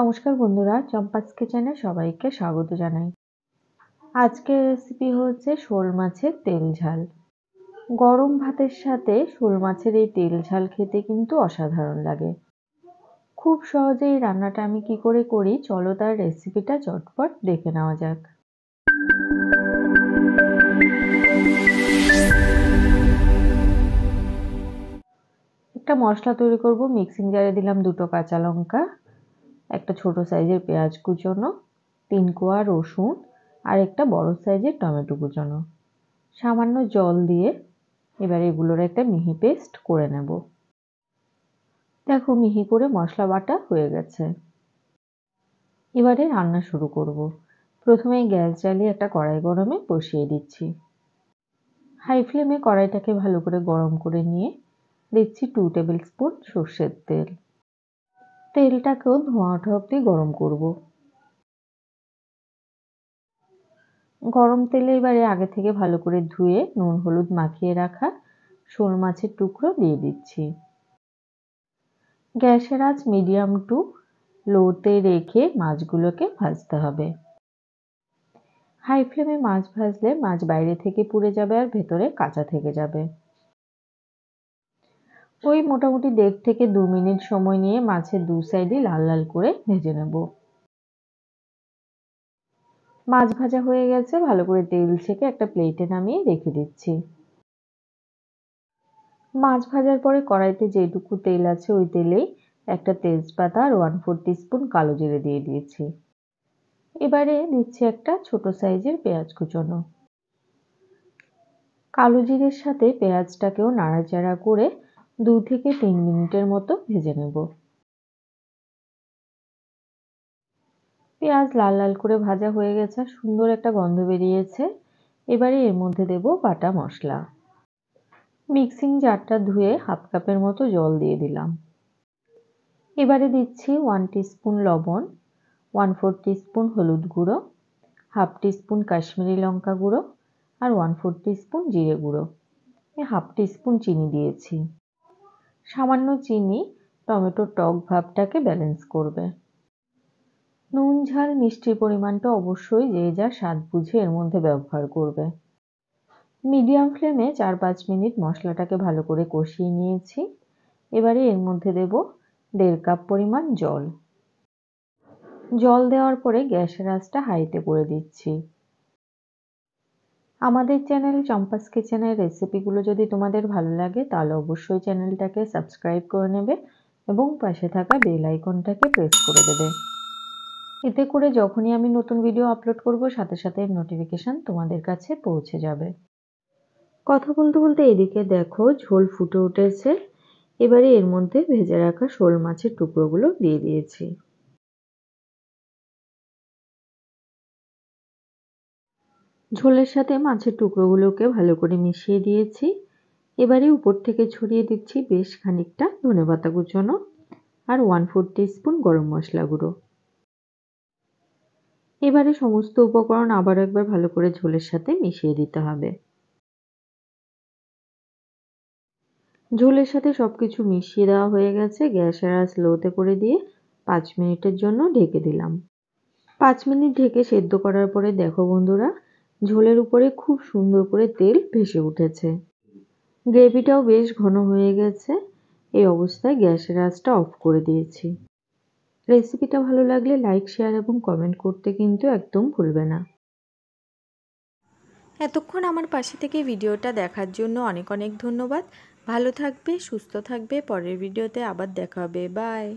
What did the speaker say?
নমস্কার বন্ধুরা চম্পাস কিচেনে সবাইকে স্বাগত জানাই আজকের রেসিপি হচ্ছে শোল মাছের তেল ঝাল গরম ভাতের সাথে শোল মাছের এই তেল ঝাল খেতে কিন্তু অসাধারণ লাগে খুব সহজে এই রান্নাটা আমি কি করে করি চলো তার রেসিপিটা চটপট দেখে নেওয়া যাক একটা মশলা তৈরি করব মিক্সিং জারে দিলাম দুটো কাঁচা লঙ্কা একটা ছোট সাইজের পেঁয়াজ কুচোনো তিন কোয়া রসুন আর একটা বড় সাইজের টমেটো কুচোনো সামান্য জল দিয়ে এবার এগুলোর একটা মিহি পেস্ট করে নেব দেখো মিহি করে মশলা বাটা হয়ে গেছে এবারে রান্না শুরু করব। প্রথমে গ্যাস জ্বালিয়ে একটা কড়াই গরমে বসিয়ে দিচ্ছি হাই ফ্লেমে কড়াইটাকে ভালো করে গরম করে নিয়ে দিচ্ছি টু টেবিল স্পুন সর্ষের তেল তেলটাকেও ধোঁয়া ওঠা অবধি গরম করব গরম তেলে এবারে আগে থেকে ভালো করে ধুয়ে নুন হলুদ মাখিয়ে রাখা শোল মাছের টুকরো দিয়ে দিচ্ছি গ্যাসের আঁচ মিডিয়াম টু লোতে রেখে মাছগুলোকে ভাজতে হবে হাই ফ্লেমে মাছ ভাজলে মাছ বাইরে থেকে পুড়ে যাবে আর ভেতরে কাঁচা থেকে যাবে ওই মোটামুটি দেড় থেকে দু মিনিট সময় নিয়ে মাছের দু সাইডে লাল লাল করে ভেজে নেব মাছ ভাজা হয়ে গেছে ভালো করে তেল ছেঁকে একটা প্লেটে নামিয়ে রেখে দিচ্ছি মাছ ভাজার পরে কড়াইতে যেটুকু তেল আছে ওই তেলেই একটা তেজপাতা আর ওয়ান ফোর স্পুন কালো জিরে দিয়ে দিয়েছি এবারে দিচ্ছি একটা ছোট সাইজের পেঁয়াজ কুচনো কালো জিরের সাথে পেঁয়াজটাকেও নাড়াচাড়া করে দু থেকে তিন মিনিটের মতো ভেজে নেব পেঁয়াজ লাল লাল করে ভাজা হয়ে গেছে সুন্দর একটা গন্ধ বেরিয়েছে এবারে এর মধ্যে দেব বাটা মশলা মিক্সিং জারটা ধুয়ে হাফ কাপের মতো জল দিয়ে দিলাম এবারে দিচ্ছি ওয়ান স্পুন লবণ ওয়ান ফোর স্পুন হলুদ গুঁড়ো হাফ স্পুন কাশ্মীরি লঙ্কা গুঁড়ো আর ওয়ান ফোর স্পুন জিরে গুঁড়ো হাফ স্পুন চিনি দিয়েছি সামান্য চিনি টমেটোর টক ভাবটাকে ব্যালেন্স করবে নুন ঝাল মিষ্টির পরিমাণটা অবশ্যই যে যা স্বাদ বুঝে এর মধ্যে ব্যবহার করবে মিডিয়াম ফ্লেমে চার পাঁচ মিনিট মশলাটাকে ভালো করে কষিয়ে নিয়েছি এবারে এর মধ্যে দেব দেড় কাপ পরিমাণ জল জল দেওয়ার পরে গ্যাসের আঁচটা হাইতে করে দিচ্ছি আমাদের চ্যানেল চম্পাস কিচেনের রেসিপিগুলো যদি তোমাদের ভালো লাগে তাহলে অবশ্যই চ্যানেলটাকে সাবস্ক্রাইব করে নেবে এবং পাশে থাকা বেল আইকনটাকে প্রেস করে দেবে এতে করে যখনই আমি নতুন ভিডিও আপলোড করব সাথে সাথে নোটিফিকেশান তোমাদের কাছে পৌঁছে যাবে কথা বলতে বলতে এদিকে দেখো ঝোল ফুটে উঠেছে এবারে এর মধ্যে ভেজে রাখা শোল মাছের টুকরোগুলো দিয়ে দিয়েছি ঝোলের সাথে মাছের টুকরোগুলোকে ভালো করে মিশিয়ে দিয়েছি এবারে উপর থেকে ছড়িয়ে দিচ্ছি বেশ খানিকটা ধনেপাতা কুচনো আর ওয়ান ফোর স্পুন গরম মশলা গুঁড়ো এবারে সমস্ত উপকরণ আবার একবার ভালো করে ঝোলের সাথে মিশিয়ে দিতে হবে ঝোলের সাথে সব কিছু মিশিয়ে দেওয়া হয়ে গেছে গ্যাসের আঁচ লোতে করে দিয়ে পাঁচ মিনিটের জন্য ঢেকে দিলাম পাঁচ মিনিট ঢেকে সেদ্ধ করার পরে দেখো বন্ধুরা ঝোলের উপরে খুব সুন্দর করে তেল ভেসে উঠেছে গ্রেভিটাও বেশ ঘন হয়ে গেছে এই অবস্থায় গ্যাসের আঁচটা অফ করে দিয়েছি রেসিপিটা ভালো লাগলে লাইক শেয়ার এবং কমেন্ট করতে কিন্তু একদম ভুলবে না এতক্ষণ আমার পাশে থেকে ভিডিওটা দেখার জন্য অনেক অনেক ধন্যবাদ ভালো থাকবে সুস্থ থাকবে পরের ভিডিওতে আবার দেখা হবে বাই